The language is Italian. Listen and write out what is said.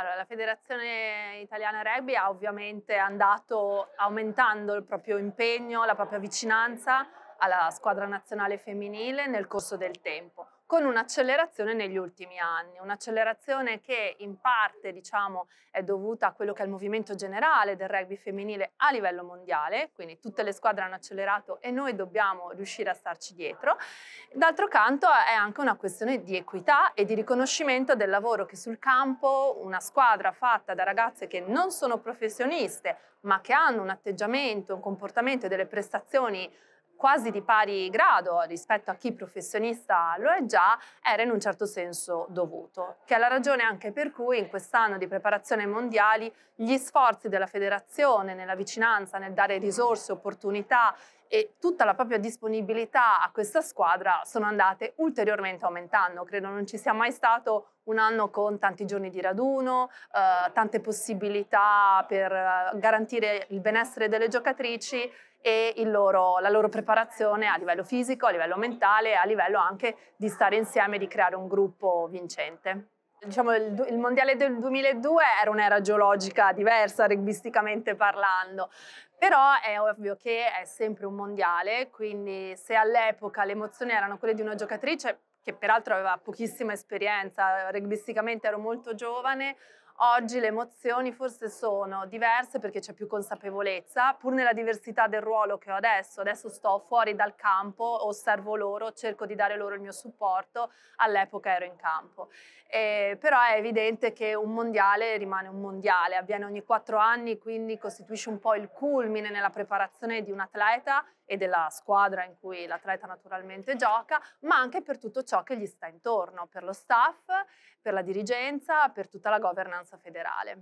Allora, la Federazione Italiana Rugby ha ovviamente andato aumentando il proprio impegno, la propria vicinanza alla squadra nazionale femminile nel corso del tempo con un'accelerazione negli ultimi anni, un'accelerazione che in parte diciamo, è dovuta a quello che è il movimento generale del rugby femminile a livello mondiale, quindi tutte le squadre hanno accelerato e noi dobbiamo riuscire a starci dietro. D'altro canto eh, è anche una questione di equità e di riconoscimento del lavoro che sul campo una squadra fatta da ragazze che non sono professioniste ma che hanno un atteggiamento, un comportamento e delle prestazioni quasi di pari grado rispetto a chi professionista lo è già, era in un certo senso dovuto, che è la ragione anche per cui in quest'anno di preparazione mondiali gli sforzi della federazione nella vicinanza, nel dare risorse, opportunità e tutta la propria disponibilità a questa squadra sono andate ulteriormente aumentando. Credo non ci sia mai stato un anno con tanti giorni di raduno, eh, tante possibilità per eh, garantire il benessere delle giocatrici e loro, la loro preparazione a livello fisico, a livello mentale, a livello anche di stare insieme e di creare un gruppo vincente. Diciamo, il, il, mondiale del 2002 era un'era geologica diversa, rugbisticamente parlando, però è ovvio che è sempre un mondiale, quindi se all'epoca le emozioni erano quelle di una giocatrice che peraltro aveva pochissima esperienza, eh, rugbisticamente ero molto giovane, Oggi le emozioni forse sono diverse perché c'è più consapevolezza, pur nella diversità del ruolo che ho adesso. Adesso sto fuori dal campo, osservo loro, cerco di dare loro il mio supporto. All'epoca ero in campo. Eh, però è evidente che un mondiale rimane un mondiale, avviene ogni quattro anni, quindi costituisce un po' il culmine nella preparazione di un atleta e della squadra in cui l'atleta naturalmente gioca, ma anche per tutto ciò che gli sta intorno, per lo staff per la dirigenza, per tutta la governance federale.